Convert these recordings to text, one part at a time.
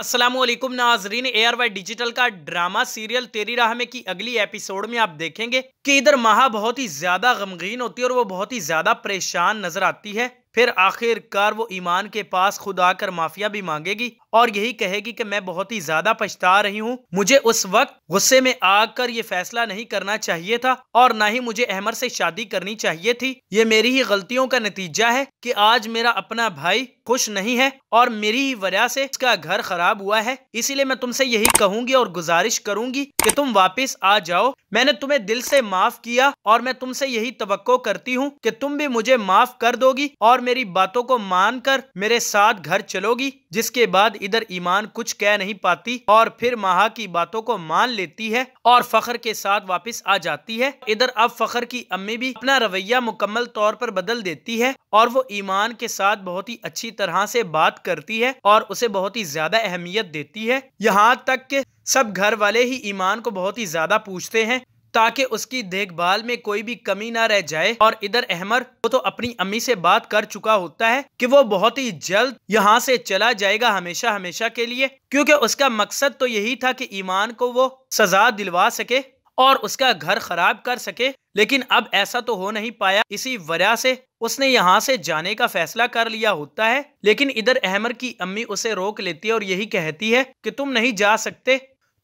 Aslam Nazreen A R Y Digital का drama serial Teri Rah में की अगली एपिसोड में आप देखेंगे कि इधर महा बहुत ही ज्यादा गमगीन होती है और वो बहुत ही ज्यादा परेशान नजर आती है फिर आखिरकार वो ईमान के पास खुद आकर माफिया भी मांगेगी और यही कहेगी कि मैं बहुत ही ज्यादा पछता रही हूँ मुझे उस वक्त गुस्से में आकर ये फैसला नहीं करना चाहिए था और ना ही मुझे अहमर से शादी करनी चाहिए थी ये मेरी ही गलतियों का नतीजा है कि आज मेरा अपना भाई खुश नहीं है और मेरी ही वजह से इसका घर खराब हुआ है इसीलिए मैं तुमसे यही कहूंगी और गुजारिश करूंगी कि तुम वापस आ जाओ मैंने तुम्हें दिल से माफ किया और मैं तुमसे यही तो करती हूँ कि तुम भी मुझे माफ कर दोगी और और मेरी बातों को मानकर मेरे साथ घर चलोगी जिसके बाद इधर ईमान कुछ कह नहीं पाती और फिर महा की बातों को मान लेती है और फखर के साथ वापस आ जाती है इधर अब फखर की अम्मी भी अपना रवैया मुकम्मल तौर पर बदल देती है और वो ईमान के साथ बहुत ही अच्छी तरह से बात करती है और उसे बहुत ही ज्यादा अहमियत देती है यहाँ तक के सब घर वाले ही ईमान को बहुत ही ज्यादा पूछते हैं ताकि उसकी देखभाल में कोई भी कमी ना रह जाए और इधर अहमर वो तो अपनी अम्मी से बात कर चुका होता है कि वो बहुत ही जल्द यहाँ से चला जाएगा हमेशा हमेशा के लिए क्योंकि उसका मकसद तो यही था कि ईमान को वो सजा दिलवा सके और उसका घर खराब कर सके लेकिन अब ऐसा तो हो नहीं पाया इसी वजह से उसने यहाँ से जाने का फैसला कर लिया होता है लेकिन इधर अहमर की अम्मी उसे रोक लेती है और यही कहती है कि तुम नहीं जा सकते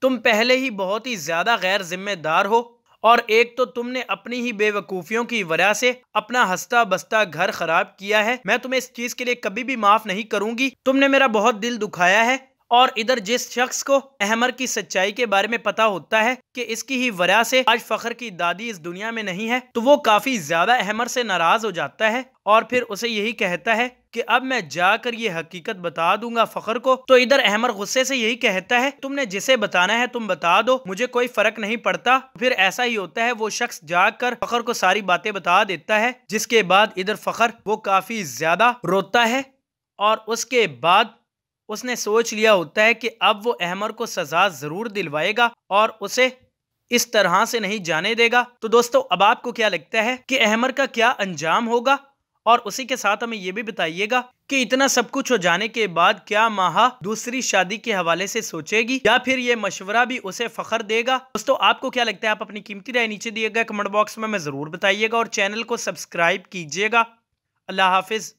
तुम पहले ही बहुत ही ज्यादा गैर जिम्मेदार हो और एक तो तुमने अपनी ही बेवकूफियों की वजह से अपना हंसता बसता घर खराब किया है मैं तुम्हें इस चीज के लिए कभी भी माफ नहीं करूंगी तुमने मेरा बहुत दिल दुखाया है और इधर जिस शख्स को अहमर की सच्चाई के बारे में पता होता है कि इसकी ही वजह से आज फखर की दादी इस दुनिया में नहीं है तो वो काफी ज्यादा अहमर से नाराज हो जाता है और फिर उसे यही कहता है कि अब मैं जाकर ये हकीकत बता दूंगा फखर को तो इधर अहमर गुस्से से यही कहता है तुमने जिसे बताना है तुम बता दो मुझे कोई फर्क नहीं पड़ता फिर ऐसा ही होता है वो शख्स जाकर फखर को सारी बातें बता देता है जिसके बाद इधर फखर वो काफी ज्यादा रोता है और उसके बाद उसने सोच लिया होता है कि अब वो अहमर को सजा ज़रूर दिलवाएगा और उसे इस तरह से नहीं जाने देगा तो दोस्तों अब आपको क्या लगता है कि अहमर का क्या अंजाम होगा और उसी के साथ हमें ये भी बताइएगा कि इतना सब कुछ हो जाने के बाद क्या माहा दूसरी शादी के हवाले से सोचेगी या फिर ये मशवरा भी उसे फखर देगा दोस्तों आपको क्या लगता है आप अपनी कीमती राय नीचे दिएगा कमेंट बॉक्स में मैं ज़रूर बताइएगा और चैनल को सब्सक्राइब कीजिएगा अल्लाह हाफिज़